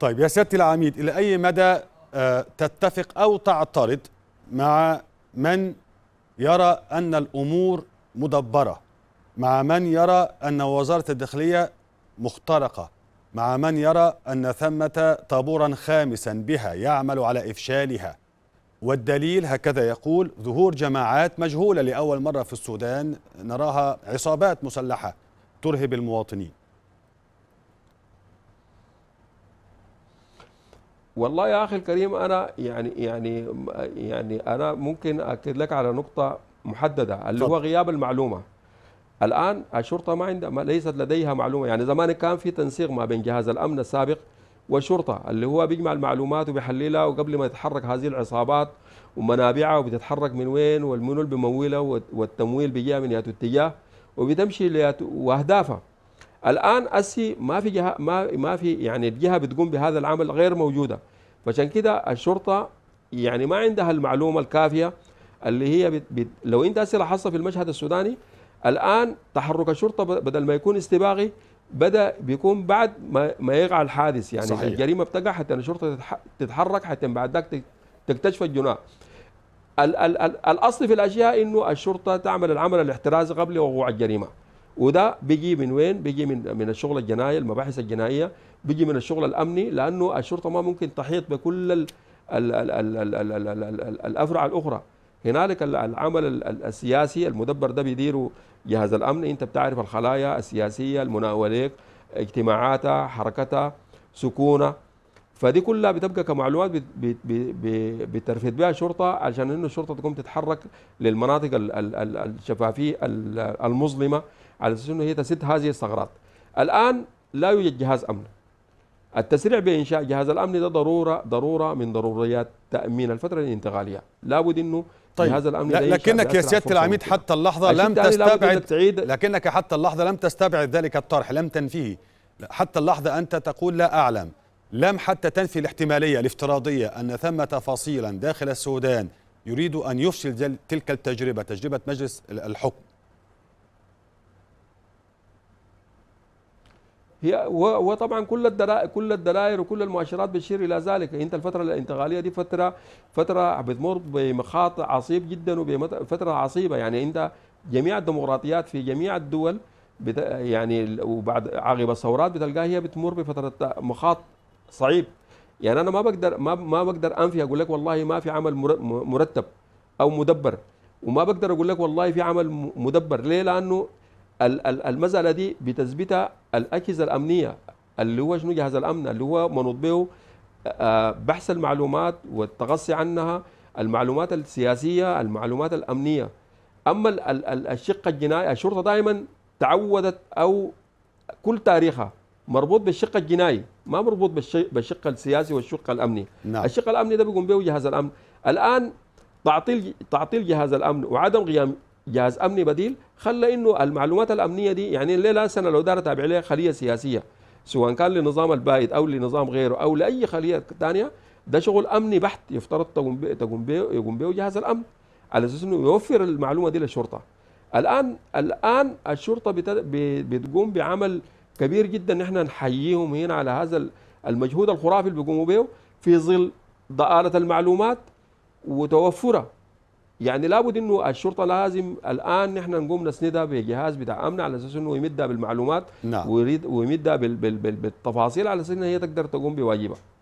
طيب يا سياده العميد الى اي مدى آه، تتفق او تعترض مع من يرى ان الامور مدبره مع من يرى ان وزاره الداخليه مخترقه مع من يرى ان ثمه طابورا خامسا بها يعمل على افشالها والدليل هكذا يقول ظهور جماعات مجهوله لاول مره في السودان نراها عصابات مسلحه ترهب المواطنين والله يا اخي الكريم انا يعني يعني يعني انا ممكن اكد لك على نقطه محدده اللي هو غياب المعلومه الان الشرطه ما عندها ليست لديها معلومه يعني زمان كان في تنسيق ما بين جهاز الامن السابق والشرطه اللي هو بيجمع المعلومات وبيحللها وقبل ما تتحرك هذه العصابات ومنابعها وبتتحرك من وين والمنو اللي بيمولها والتمويل بيجي من ياتو اتجاه وبتمشي واهدافها الان اسي ما في جهه ما ما في يعني الجهه بتقوم بهذا العمل غير موجوده فعشان كده الشرطه يعني ما عندها المعلومه الكافيه اللي هي بت بت لو انت اسي لاحظت في المشهد السوداني الان تحرك الشرطه بدل ما يكون استباغي بدا بيكون بعد ما, ما يقع الحادث يعني صحيح. الجريمه بتقع حتى الشرطه تتحرك حتى بعد ذاك تكتشف الجناح الاصل في الاشياء انه الشرطه تعمل العمل الاحترازي قبل وقوع الجريمه وده بيجي من وين؟ بيجي من من الشغل الجنائي المباحث الجنائيه بيجي من الشغل الامني لانه الشرطه ما ممكن تحيط بكل ال ال ال ال ال الـ الـ الـ الـ الافرع الاخرى هنالك العمل السياسي المدبر ده بيديره جهاز الامن انت بتعرف الخلايا السياسيه المناوليك اجتماعاتها حركتها سكونها فدي كلها بتبقى كمعلومات بترفد بها الشرطه عشان انه الشرطه تقوم تتحرك للمناطق الشفافيه المظلمه على اساس انه هي تسد هذه الثغرات. الان لا يوجد جهاز امن. التسريع بانشاء جهاز الامن ده ضروره ضروره من ضروريات تامين الفتره الانتقاليه، لابد انه طيب جهاز الامن ده لكنك يا سياده العميد حتى اللحظه لم تستبعد تعيد لكنك حتى اللحظه لم تستبعد ذلك الطرح، لم تنفيه. حتى اللحظه انت تقول لا اعلم. لم حتى تنفي الاحتماليه الافتراضيه ان ثمه فصيلا داخل السودان يريد ان يفشل تلك التجربه، تجربه مجلس الحكم. هي وطبعا كل الدلائل كل الدلائل وكل المؤشرات بتشير الى ذلك انت الفتره الانتقاليه دي فتره فتره بتمر بمخاط عصيب جدا وفتره عصيبه يعني انت جميع الديمقراطيات في جميع الدول بت يعني وبعد عقب الثورات بتلقاها هي بتمر بفتره مخاط صعيب يعني انا ما بقدر ما ما بقدر انفي اقول لك والله ما في عمل مرتب او مدبر وما بقدر اقول لك والله في عمل مدبر ليه لانه المساله دي بتثبتها الاجهزه الامنيه اللي هو شنو جهاز الامن اللي هو منوط به آه، بحث المعلومات والتغصي عنها المعلومات السياسيه المعلومات الامنيه اما الشق الجنائي الشرطه دائما تعودت او كل تاريخها مربوط بالشق الجنائي ما مربوط بالشق السياسي والشق الامني نعم. الشق الامني ده بيقوم به جهاز الامن الان تعطيل تعطيل جهاز الامن وعدم قيام جهاز امني بديل خلى انه المعلومات الامنيه دي يعني لا سنه لو دار تابع لها خليه سياسيه سواء كان لنظام البائد او لنظام غيره او لاي خليه ثانيه ده شغل امني بحت يفترض تقوم به يقوم به جهاز الامن على اساس انه يوفر المعلومه دي للشرطه الان الان الشرطه بتقوم بعمل كبير جدا نحن نحييهم هنا على هذا المجهود الخرافي اللي بيقوموا به في ظل ضآلة المعلومات وتوفرها يعني لابد انه الشرطه لازم الان نحن نقوم نسندها بجهاز بتاع امن على اساس انه يمدها بالمعلومات نعم. ويريد ويمدها بالتفاصيل على اساس انها هي تقدر تقوم بواجبها